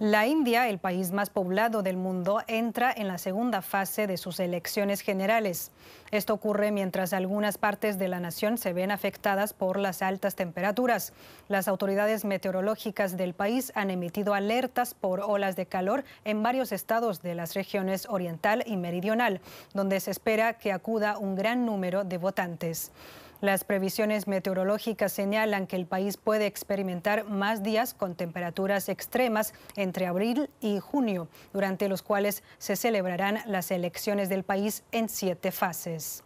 La India, el país más poblado del mundo, entra en la segunda fase de sus elecciones generales. Esto ocurre mientras algunas partes de la nación se ven afectadas por las altas temperaturas. Las autoridades meteorológicas del país han emitido alertas por olas de calor en varios estados de las regiones oriental y meridional, donde se espera que acuda un gran número de votantes. Las previsiones meteorológicas señalan que el país puede experimentar más días con temperaturas extremas entre abril y junio, durante los cuales se celebrarán las elecciones del país en siete fases.